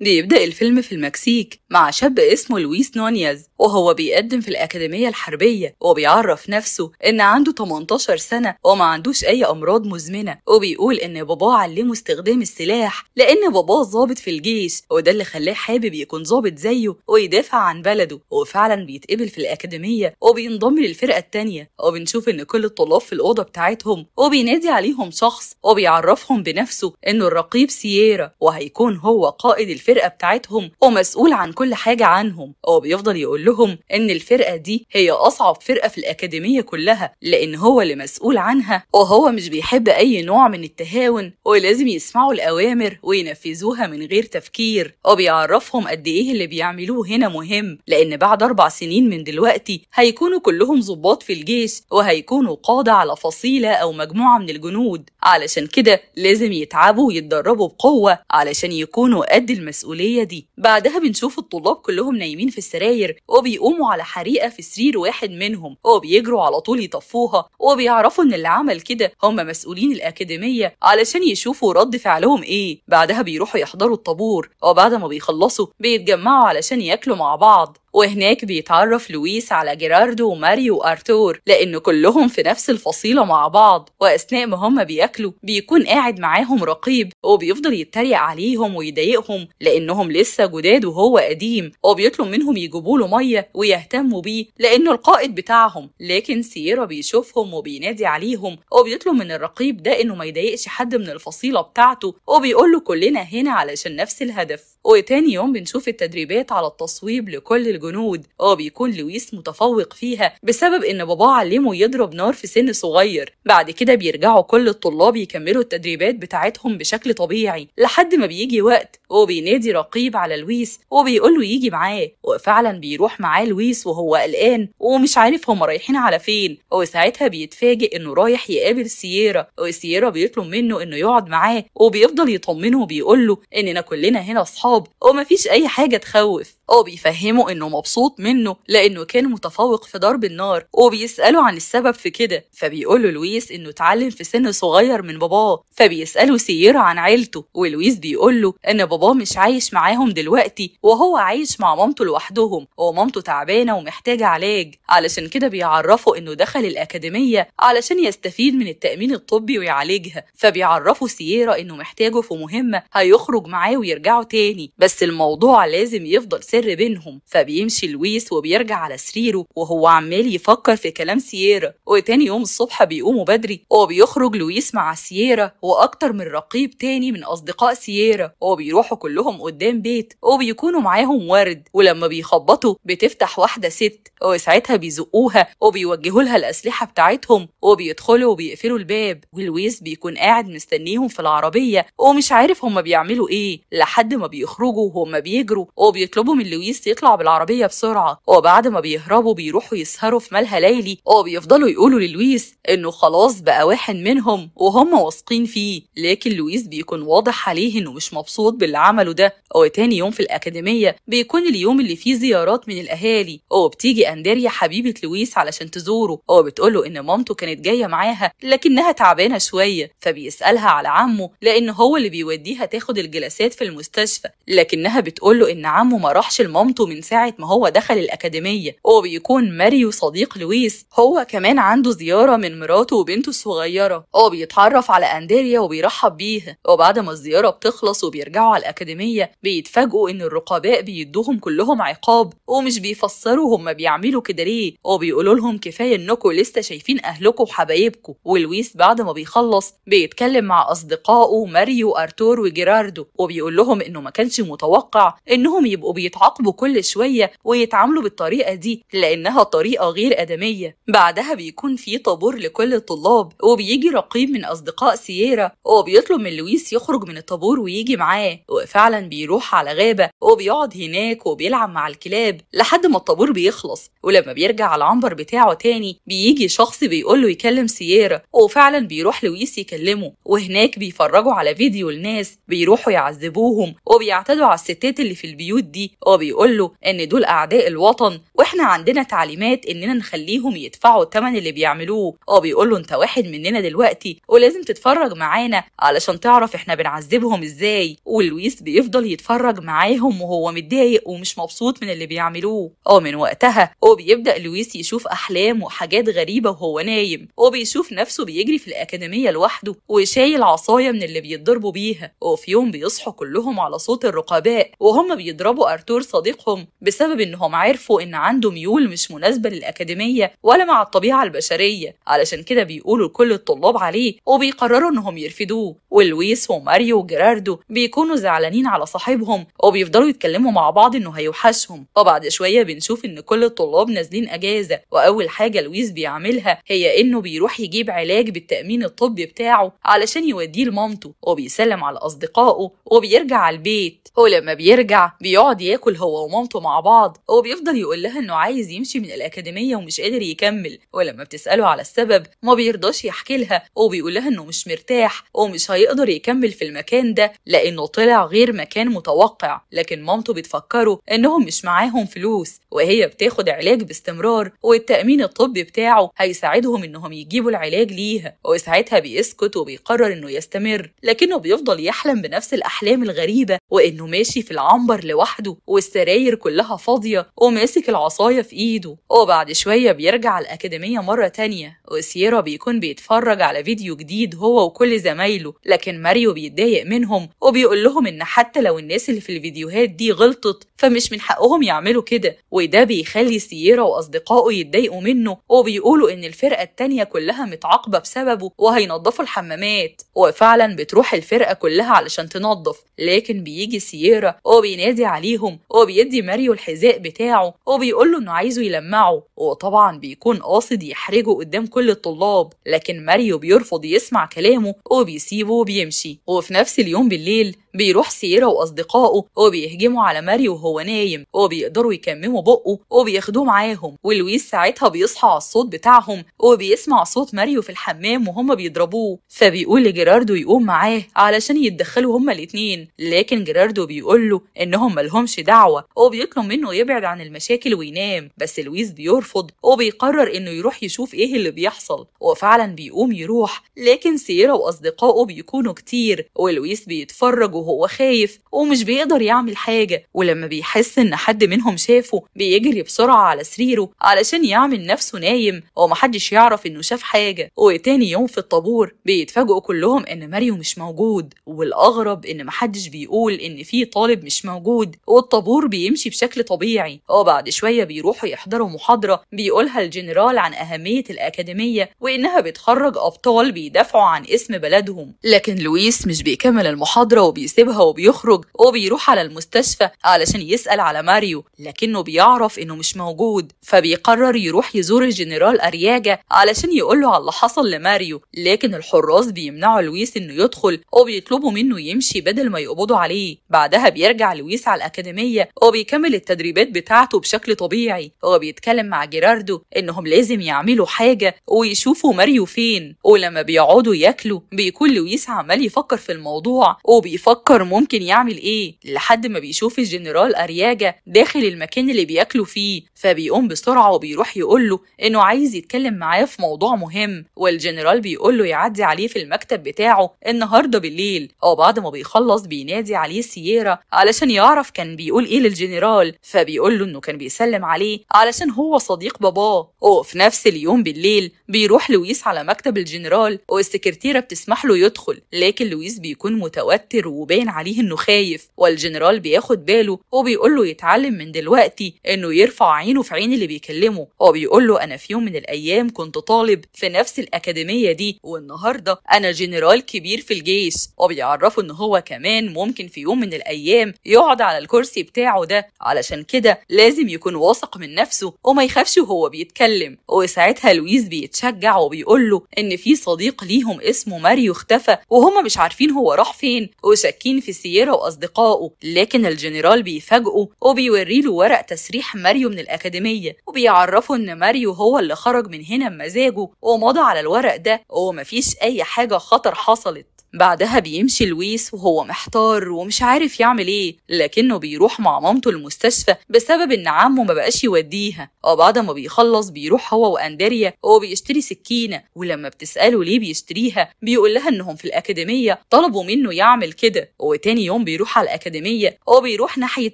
بيبدأ الفيلم في المكسيك مع شاب اسمه لويس نونيز وهو بيقدم في الأكاديمية الحربية وبيعرف نفسه إن عنده 18 سنة وما عندوش أي أمراض مزمنة وبيقول إن باباه علمه استخدام السلاح لأن باباه ظابط في الجيش وده اللي خلاه حابب يكون ظابط زيه ويدافع عن بلده وفعلا بيتقبل في الأكاديمية وبينضم للفرقة التانية وبنشوف إن كل الطلاب في الأوضة بتاعتهم وبينادي عليهم شخص وبيعرفهم بنفسه إنه الرقيب سييرا وهيكون هو قائد الفرقة بتاعتهم ومسؤول عن كل حاجة عنهم وبيفضل يقول شعورهم ان الفرقه دي هي اصعب فرقه في الاكاديميه كلها لان هو اللي مسؤول عنها وهو مش بيحب اي نوع من التهاون ولازم يسمعوا الاوامر وينفذوها من غير تفكير وبيعرفهم قد ايه اللي بيعملوه هنا مهم لان بعد اربع سنين من دلوقتي هيكونوا كلهم ضباط في الجيش وهيكونوا قاده على فصيله او مجموعه من الجنود علشان كده لازم يتعبوا ويتدربوا بقوه علشان يكونوا قد المسؤوليه دي بعدها بنشوف الطلاب كلهم نايمين في السراير وبيقوموا على حريقه في سرير واحد منهم وبيجروا على طول يطفوها وبيعرفوا ان اللي عمل كده هم مسؤولين الاكاديميه علشان يشوفوا رد فعلهم ايه بعدها بيروحوا يحضروا الطابور وبعد ما بيخلصوا بيتجمعوا علشان ياكلوا مع بعض وهناك بيتعرف لويس على جيراردو وماريو وارتور لأن كلهم في نفس الفصيلة مع بعض وأثناء ما هم بياكلوا بيكون قاعد معاهم رقيب وبيفضل يتريق عليهم ويضايقهم لأنهم لسه جداد وهو قديم وبيطلب منهم يجيبوا له مية ويهتموا بيه لأنه القائد بتاعهم لكن سييرا بيشوفهم وبينادي عليهم وبيطلب من الرقيب ده إنه ما يضايقش حد من الفصيلة بتاعته وبيقول له كلنا هنا علشان نفس الهدف وتاني يوم بنشوف التدريبات على التصويب لكل الجنود اه بيكون لويس متفوق فيها بسبب ان باباه علمه يضرب نار في سن صغير بعد كده بيرجعوا كل الطلاب يكملوا التدريبات بتاعتهم بشكل طبيعي لحد ما بيجي وقت وبينادي رقيب على لويس وبيقول له يجي معاه وفعلا بيروح معاه لويس وهو قلقان ومش عارف هما رايحين على فين وساعتها بيتفاجئ انه رايح يقابل سييرا وسييرا بيطلب منه انه يقعد معاه وبيفضل يطمنه وبيقول له اننا كلنا هنا اصحاب الصحاب هو اي حاجه تخوف اه بيفهمه انه مبسوط منه لانه كان متفوق في ضرب النار وبيساله عن السبب في كده فبيقوله لويس انه اتعلم في سن صغير من باباه فبيساله سييرا عن عيلته ولويس بيقوله ان باباه مش عايش معاهم دلوقتي وهو عايش مع مامته لوحدهم ومامته تعبانه ومحتاجه علاج علشان كده بيعرفه انه دخل الاكاديميه علشان يستفيد من التامين الطبي ويعالجها فبيعرفه سييرا انه محتاجه في مهمه هيخرج معاه ويرجعوا تاني بس الموضوع لازم يفضل السر بينهم فبيمشي لويس وبيرجع على سريره وهو عمال يفكر في كلام سييرا وتاني يوم الصبح بيقوموا بدري وبيخرج لويس مع سييرا وأكتر من رقيب تاني من أصدقاء سييرا وبيروحوا كلهم قدام بيت وبيكونوا معاهم ورد ولما بيخبطوا بتفتح واحدة ست وساعتها بيزقوها وبيوجهوا لها الأسلحة بتاعتهم وبيدخلوا وبيقفلوا الباب ولويس بيكون قاعد مستنيهم في العربية ومش عارف هما بيعملوا إيه لحد ما بيخرجوا وهما بيجروا وبيطلبوا من من لويس يطلع بالعربية بسرعة وبعد ما بيهربوا بيروحوا يسهروا في ملهى ليلي وبيفضلوا يقولوا للويس إنه خلاص بقى واحد منهم وهم واثقين فيه لكن لويس بيكون واضح عليه إنه مش مبسوط باللي عمله ده وتاني يوم في الأكاديمية بيكون اليوم اللي فيه زيارات من الأهالي وبتيجي أندريا حبيبة لويس علشان تزوره وبتقوله إن مامته كانت جاية معاها لكنها تعبانة شوية فبيسألها على عمه لأن هو اللي بيوديها تاخد الجلسات في المستشفى لكنها بتقوله إن عمه ما راحش راحش لمامته من ساعة ما هو دخل الأكاديمية وبيكون ماريو صديق لويس هو كمان عنده زيارة من مراته وبنته الصغيرة وبيتعرف على أندريا وبيرحب بيها وبعد ما الزيارة بتخلص وبيرجعوا على الأكاديمية بيتفاجئوا إن الرقباء بيدوهم كلهم عقاب ومش بيفسروا هما بيعملوا كده ليه وبيقولوا لهم كفاية إنكم لسه شايفين أهلكم وحبايبكم ولويس بعد ما بيخلص بيتكلم مع أصدقائه ماريو أرتور وجيراردو وبيقول لهم إنه ما كانش متوقع إنهم يبقوا بيتعرفوا يعاقبوا كل شوية ويتعاملوا بالطريقة دي لأنها طريقة غير آدمية بعدها بيكون في طابور لكل الطلاب وبيجي رقيب من أصدقاء سييرا وبيطلب من لويس يخرج من الطابور ويجي معاه وفعلا بيروح على غابة وبيقعد هناك وبيلعب مع الكلاب لحد ما الطابور بيخلص ولما بيرجع على العنبر بتاعه تاني بيجي شخص بيقول له يكلم سييرا وفعلا بيروح لويس يكلمه وهناك بيفرجوا على فيديو الناس بيروحوا يعذبوهم وبيعتدوا على الستات اللي في البيوت دي بيقول له ان دول اعداء الوطن واحنا عندنا تعليمات اننا نخليهم يدفعوا الثمن اللي بيعملوه اه بيقول له انت واحد مننا دلوقتي ولازم تتفرج معانا علشان تعرف احنا بنعذبهم ازاي ولويس بيفضل يتفرج معاهم وهو متضايق ومش مبسوط من اللي بيعملوه اه من وقتها هو بيبدا لويس يشوف احلام وحاجات غريبه وهو نايم وبيشوف نفسه بيجري في الاكاديميه لوحده وشايل عصايه من اللي بيتضربوا بيها وفي يوم بيصحوا كلهم على صوت الرقباء وهم بيضربوا ارتور صديقهم بسبب انهم عرفوا ان عنده ميول مش مناسبه للاكاديميه ولا مع الطبيعه البشريه علشان كده بيقولوا لكل الطلاب عليه وبيقرروا انهم يرفدوه ولويس وماريو وجيراردو بيكونوا زعلانين على صاحبهم وبيفضلوا يتكلموا مع بعض انه هيوحشهم وبعد شويه بنشوف ان كل الطلاب نازلين اجازه واول حاجه لويس بيعملها هي انه بيروح يجيب علاج بالتامين الطبي بتاعه علشان يوديه لمامته وبيسلم على اصدقائه وبيرجع على البيت ولما بيرجع بيقعد ياكل الشغل هو ومامته مع بعض هو بيفضل يقول لها انه عايز يمشي من الاكاديميه ومش قادر يكمل ولما بتساله على السبب ما بيرضاش يحكي لها وبيقول لها انه مش مرتاح ومش هيقدر يكمل في المكان ده لانه طلع غير مكان متوقع لكن مامته بتفكره انهم مش معاهم فلوس وهي بتاخد علاج باستمرار والتامين الطبي بتاعه هيساعدهم انهم يجيبوا العلاج ليها وساعتها بيسكت وبيقرر انه يستمر لكنه بيفضل يحلم بنفس الاحلام الغريبه وانه ماشي في العنبر لوحده والسراير كلها فاضية وماسك العصاية في إيده وبعد شوية بيرجع الأكاديمية مرة تانية وسيرا بيكون بيتفرج على فيديو جديد هو وكل زمايله لكن ماريو بيتضايق منهم وبيقول لهم إن حتى لو الناس اللي في الفيديوهات دي غلطت فمش من حقهم يعملوا كده وده بيخلي سيرا وأصدقائه يتضايقوا منه وبيقولوا إن الفرقة التانية كلها متعاقبة بسببه وهينضفوا الحمامات وفعلا بتروح الفرقة كلها علشان تنظف لكن بيجي سيرا وبينادي عليهم وبيدي ماريو الحذاء بتاعه وبيقول له انه عايزه يلمعه وطبعا بيكون قاصد يحرجه قدام كل الطلاب لكن ماريو بيرفض يسمع كلامه وبيسيبه وبيمشي وفي نفس اليوم بالليل بيروح سيرا وأصدقائه وبيهجموا على ماري وهو نايم وبيقدروا يكمموا بقه وبياخدوه معاهم ولويس ساعتها بيصحى على الصوت بتاعهم وبيسمع صوت ماريو في الحمام وهم بيضربوه فبيقول لجيراردو يقوم معاه علشان يتدخلوا هما الاتنين لكن جيراردو بيقول له إنهم ملهمش دعوة وبيطلب منه يبعد عن المشاكل وينام بس لويس بيرفض وبيقرر إنه يروح يشوف إيه اللي بيحصل وفعلا بيقوم يروح لكن سيرا وأصدقائه بيكونوا كتير ولويس بيتفرج وهو خايف ومش بيقدر يعمل حاجة ولما بيحس إن حد منهم شافه بيجري بسرعة على سريره علشان يعمل نفسه نايم ومحدش يعرف إنه شاف حاجة وتاني يوم في الطابور بيتفاجئوا كلهم إن ماريو مش موجود والأغرب إن محدش بيقول إن في طالب مش موجود والطابور بيمشي بشكل طبيعي وبعد شوية بيروحوا يحضروا محاضرة بيقولها الجنرال عن أهمية الأكاديمية وإنها بتخرج أبطال بيدافعوا عن اسم بلدهم لكن لويس مش بيكمل المحاضرة وبيس بيسيبها وبيخرج وبيروح على المستشفى علشان يسأل على ماريو لكنه بيعرف إنه مش موجود فبيقرر يروح يزور الجنرال أرياجا علشان يقوله على اللي حصل لماريو لكن الحراس بيمنعوا لويس إنه يدخل وبيطلبوا منه يمشي بدل ما يقبضوا عليه بعدها بيرجع لويس على الأكاديمية وبيكمل التدريبات بتاعته بشكل طبيعي وبيتكلم مع جيراردو إنهم لازم يعملوا حاجة ويشوفوا ماريو فين ولما بيقعدوا ياكلوا بيكون لويس عمال يفكر في الموضوع وبيفكر بيفكر ممكن يعمل ايه لحد ما بيشوف الجنرال ارياجا داخل المكان اللي بياكلوا فيه فبيقوم بسرعه وبيروح يقول له انه عايز يتكلم معاه في موضوع مهم والجنرال بيقول له يعدي عليه في المكتب بتاعه النهارده بالليل او بعد ما بيخلص بينادي عليه سييرا علشان يعرف كان بيقول ايه للجنرال فبيقول له انه كان بيسلم عليه علشان هو صديق باباه وفي نفس اليوم بالليل بيروح لويس على مكتب الجنرال والسكرتيره بتسمح له يدخل لكن لويس بيكون متوتر وب باين عليه انه خايف والجنرال بياخد باله وبيقول له يتعلم من دلوقتي انه يرفع عينه في عين اللي بيكلمه وبيقول له انا في يوم من الايام كنت طالب في نفس الاكاديميه دي والنهارده انا جنرال كبير في الجيش وبيعرفه ان هو كمان ممكن في يوم من الايام يقعد على الكرسي بتاعه ده علشان كده لازم يكون واثق من نفسه وما يخافش وهو بيتكلم وساعتها لويس بيتشجع وبيقول له ان في صديق ليهم اسمه ماريو اختفى وهما مش عارفين هو راح فين وشاكين شاكين في سييرا وأصدقائه لكن الجنرال بيفاجئه وبيوريله ورق تسريح ماريو من الأكاديمية وبيعرفه إن ماريو هو اللي خرج من هنا بمزاجه ومضى على الورق ده ومفيش أي حاجة خطر حصلت بعدها بيمشي لويس وهو محتار ومش عارف يعمل ايه لكنه بيروح مع مامته المستشفى بسبب ان عمه ما بقاش يوديها وبعد آه، ما بيخلص بيروح هو وانداريا وهو بيشتري سكينه ولما بتساله ليه بيشتريها بيقول لها انهم في الاكاديميه طلبوا منه يعمل كده وتاني يوم بيروح على الاكاديميه وبيروح بيروح ناحيه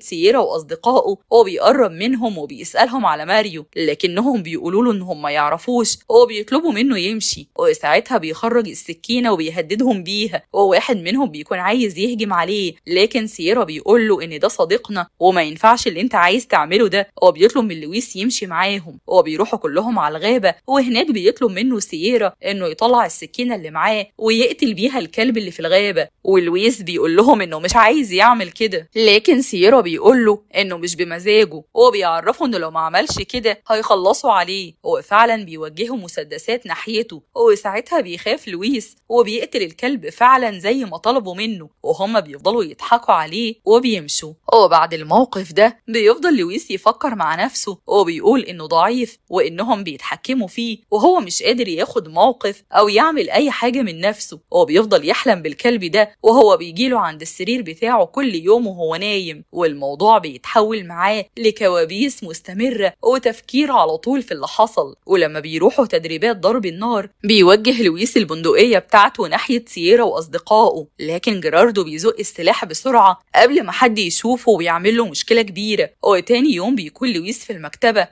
سييرا واصدقائه وبيقرب بيقرب منهم وبيسالهم على ماريو لكنهم بيقولوا له انهم ما يعرفوش وبيطلبوا بيطلبوا منه يمشي وساعتها بيخرج السكينه وبيهددهم بيها فيها وواحد منهم بيكون عايز يهجم عليه لكن سيرا بيقول له ان ده صديقنا وما ينفعش اللي انت عايز تعمله ده هو بيطلب من لويس يمشي معاهم وبيروحوا كلهم على الغابه وهناك بيطلب منه سيرا انه يطلع السكينه اللي معاه ويقتل بيها الكلب اللي في الغابه ولويس بيقول لهم انه مش عايز يعمل كده لكن سيرا بيقول له انه مش بمزاجه وبيعرفه انه لو ما عملش كده هيخلصوا عليه وفعلا بيوجهوا مسدسات ناحيته وساعتها بيخاف لويس وبيقتل الكلب فعلا زي ما طلبوا منه وهم بيفضلوا يضحكوا عليه وبيمشوا وبعد الموقف ده بيفضل لويس يفكر مع نفسه وبيقول انه ضعيف وانهم بيتحكموا فيه وهو مش قادر ياخد موقف او يعمل اي حاجه من نفسه وبيفضل يحلم بالكلب ده وهو بيجيله عند السرير بتاعه كل يوم وهو نايم والموضوع بيتحول معاه لكوابيس مستمره وتفكير على طول في اللي حصل ولما بيروحوا تدريبات ضرب النار بيوجه لويس البندقيه بتاعته ناحيه سييرا وأصدقائه لكن جيراردو بيزق السلاح بسرعة قبل ما حد يشوفه ويعمل له مشكلة كبيرة وتاني يوم بيكون لويس في المكتبة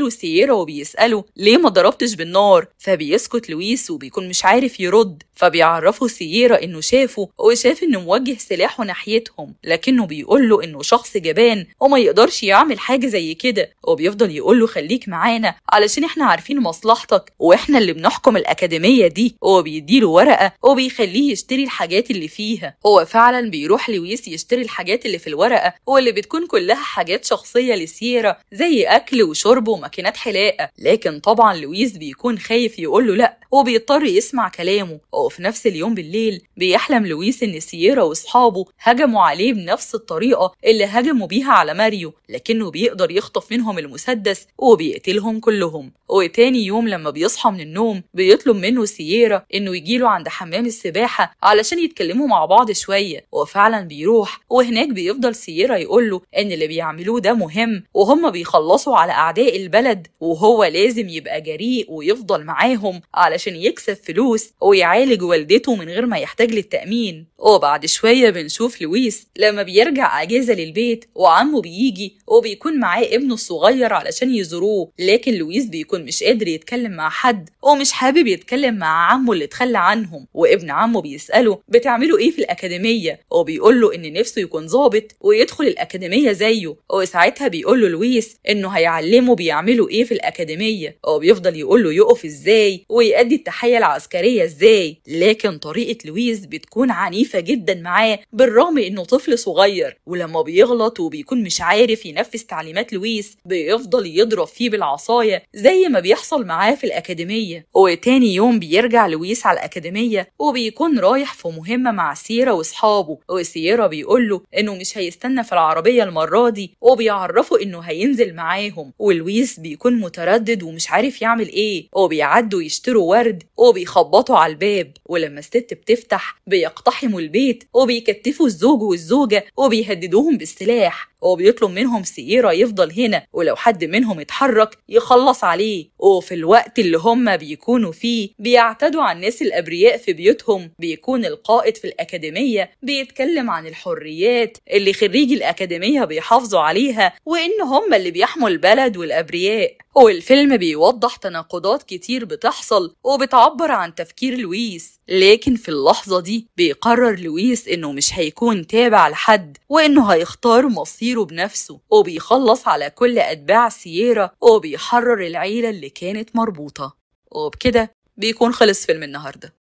له سييرا وبيسأله ليه ما ضربتش بالنار فبيسكت لويس وبيكون مش عارف يرد فبيعرفه سييرا إنه شافه وشاف إنه موجه سلاحه ناحيتهم لكنه بيقول له إنه شخص جبان وما يقدرش يعمل حاجة زي كده وبيفضل يقول له خليك معانا علشان إحنا عارفين مصلحتك وإحنا اللي بنحكم الأكاديمية دي وبيديله ورقة وبيخليه يشتري الحاجات اللي فيها هو فعلا بيروح لويس يشتري الحاجات اللي في الورقه واللي بتكون كلها حاجات شخصيه لسيرا زي اكل وشرب وماكينات حلاقه لكن طبعا لويس بيكون خايف يقول له لا وبيضطر يسمع كلامه وفي نفس اليوم بالليل بيحلم لويس ان سيرا واصحابه هجموا عليه بنفس الطريقه اللي هجموا بيها على ماريو لكنه بيقدر يخطف منهم المسدس وبيقتلهم كلهم وتاني يوم لما بيصحى من النوم بيطلب منه سيرا انه يجيله عند حمام السباحه الساحة علشان يتكلموا مع بعض شوية وفعلا بيروح وهناك بيفضل سييرا يقوله إن اللي بيعملوه ده مهم وهم بيخلصوا على أعداء البلد وهو لازم يبقى جريء ويفضل معاهم علشان يكسب فلوس ويعالج والدته من غير ما يحتاج للتأمين وبعد شوية بنشوف لويس لما بيرجع أجازة للبيت وعمه بيجي وبيكون معاه ابنه الصغير علشان يزوروه لكن لويس بيكون مش قادر يتكلم مع حد ومش حابب يتكلم مع عمه اللي اتخلى عنهم وابن عمه بيسأله بتعملوا إيه في الأكاديمية وبيقول له إن نفسه يكون ظابط ويدخل الأكاديمية زيه وساعتها بيقول له لويس إنه هيعلمه بيعملوا إيه في الأكاديمية وبيفضل يقول له يقف إزاي ويأدي التحية العسكرية إزاي لكن طريقة لويس بتكون عنيفة جدا معاه بالرغم إنه طفل صغير ولما بيغلط وبيكون مش عارف ينفذ تعليمات لويس بيفضل يضرب فيه بالعصاية زي ما بيحصل معاه في الأكاديمية وتاني يوم بيرجع لويس على الأكاديمية وبيكون جون رايح في مهمة مع سيرا واصحابه وسيرا بيقول له انه مش هيستنى في العربية المرة دي وبيعرفه انه هينزل معاهم ولويس بيكون متردد ومش عارف يعمل ايه وبيعدوا يشتروا ورد وبيخبطوا على الباب ولما الست بتفتح بيقتحموا البيت وبيكتفوا الزوج والزوجة وبيهددوهم بالسلاح وبيطلب منهم سييرا يفضل هنا ولو حد منهم اتحرك يخلص عليه وفي الوقت اللي هم بيكونوا فيه بيعتدوا على الناس الأبرياء في بيوتهم بيكون القائد في الأكاديمية بيتكلم عن الحريات اللي خريجي الأكاديمية بيحافظوا عليها وإن هم اللي بيحموا البلد والأبرياء والفيلم بيوضح تناقضات كتير بتحصل وبتعبر عن تفكير لويس لكن في اللحظة دي بيقرر لويس إنه مش هيكون تابع لحد وإنه هيختار مصير بيديره بنفسه وبيخلص على كل أتباع سييرا وبيحرر العيلة اللي كانت مربوطة وبكده بيكون خلص فيلم النهارده